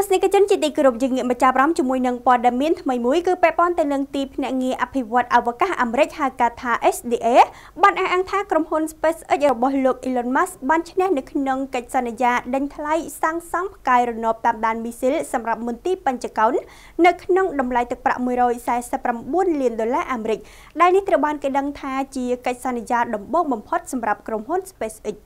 ស្សនិកជនជាទីគោរពយើងងាកមកចាប់អារម្មណ៍ជាមួយនឹងព័ត៌មានថ្មីមួយគឺពាក់ព័ន្ធទៅនឹងទីភ្នាក់ងារអភិវឌ្ឍអវកាសអាមេរិកហៅកាត់ថា SDA បានអះអាងថាក្រុមហ៊ុន SpaceX របស់លោក Elon Musk បានឈ្នះនៅក្នុងកិច្ចសន្យាដេញថ្លៃសាងសង់ផ្កាយរណបតាមដានមីស៊ីលសម្រាប់មន្ទីរបញ្ចកោណនៅក្នុងតម្លៃទឹកប្រាក់149លានដុល្លារអាមេរិកដែលនេះត្រូវបានគេដឹងថាជាកិច្ចសន្យាដំបូងបំផុតសម្រាប់ក្រុមហ៊ុន SpaceX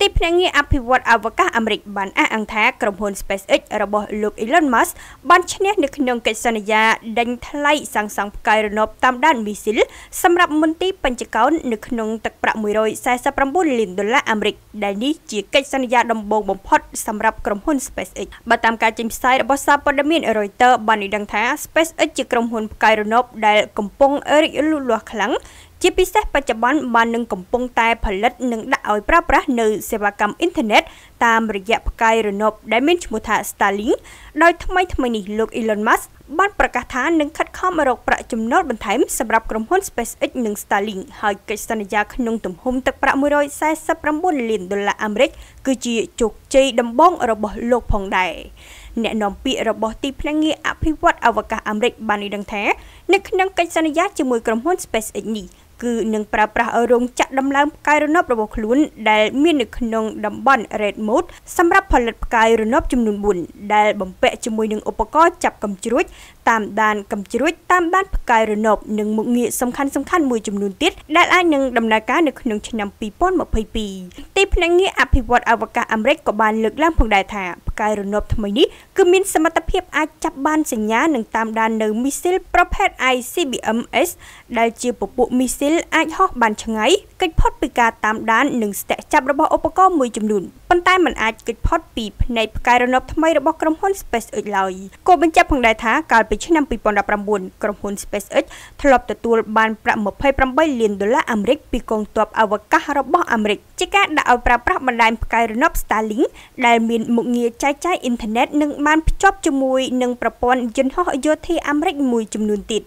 ទីភ្នាក់ងារអភិវឌ្ឍអវកាសអាមេរិកបានអះអាងថាក្រុមហ៊ុន SpaceX របស់លោក Elon Musk បានឈ្នះនៅក្នុងកិច្ចសន្យាដេញថ្លៃសាងសង់ផ្កាយរណបតាមដានមីស៊ីលសម្រាប់មន្ទីរបញ្ចកោណនៅក្នុងទឹកប្រាក់149លានដុល្លារអាមេរិកដែលនេះជាកិច្ចសន្យាដំបូងបំផុត សម្រាប់ក្រុមហ៊ុន SpaceX បើតាមការចេញផ្សាយរបស់សារព័ត៌មាន Reuters បានឲ្យដឹងថា SpaceX ជាក្រុមហ៊ុនផ្កាយរណបដែលកំពុងរីកលូតលាស់ខ្លាំងជាពិសេសបច្ចុប្បន្នបាននឹងកំពុងតែផលិតនិងដាក់ឲ្យប្រើប្រាស់នៅសេវាកម្មអ៊ីនធឺណិតតាមរយៈផ្កាយរណបដែលមានឈ្មោះថា Starlink ដោយថ្មីថ្មីនេះលោក Elon Musk បានប្រកាសថានឹងខិតខំរកប្រាក់ចំណូលបន្ថែមសម្រាប់ក្រុមហ៊ុន SpaceX និង Starlink ហើយកិច្ចសន្យាក្នុងទំហំទឹកប្រាក់149លានដុល្លារអាមេរិកគឺជាជោគជ័យដំបូងរបស់លោកផងដែរអ្នកនាំពាក្យរបស់ទីភ្នាក់ងារអភិវឌ្ឍអវកាសអាមេរិកបានឲ្យដឹងថានៅក្នុងកិច្ចសន្យាជាមួយក្រុមហ៊ុន SpaceX នេះគឺនឹងប្រើប្រាស់រោងចក្រដំឡើងផ្កាយរណបរបស់ខ្លួន ដែលមាននៅក្នុងតំបន់ Red Mode សម្រាប់ផលិតផ្កាយរណបចំនួន4ដែលបំពាក់ជាមួយនឹងឧបករណ៍ចាប់កំជ្រួច តាមដានកំជ្រួចតាមដានផ្កាយរណបនិងមុខងារសំខាន់សំខាន់មួយចំនួនទៀតដែលអាចនឹងដំណើរការនៅក្នុងឆ្នាំ2022ទីភ្នាក់ងារអភិវឌ្ឍអវកាសអាមេរិកក៏បានលើកឡើងផងដែរថាផ្កាយរណបថ្មីនេះគឺមានសមត្ថភាពអាចចាប់បានសញ្ញានិងតាមដាននៅមីស៊ីលប្រភេទ ICBMS ដែលជាពពួកមីស៊ីលលអាចហោះបានឆ្ងាយគេចផុតពីការតាមដាននិងស្ទាក់ចាប់របស់ឧបករណ៍មួយចំនួនប៉ុន្តែมันអាចគេចផុតពីផ្នែកផ្កាយរណបថ្មីរបស់ក្រុមហ៊ុន SpaceX ឡើយក៏បញ្ជាក់ផងដែរថាកាលពីឆ្នាំ2019ក្រុមហ៊ុន SpaceX ធ្លាប់ទទួលបានប្រាក់28លានដុល្លារអាមេរិកពីកងទ័ពអវកាសរបស់អាមេរិកជាការដាក់ឲ្យប្រើប្រាស់បណ្ដាញផ្កាយរណប Starlink ដែលមានមុខងារចែកចាយអ៊ីនធឺណិតនិងបានភ្ជាប់ជាមួយនឹងប្រព័ន្ធយន្តហោះយោធាអាមេរិកមួយចំនួនទៀត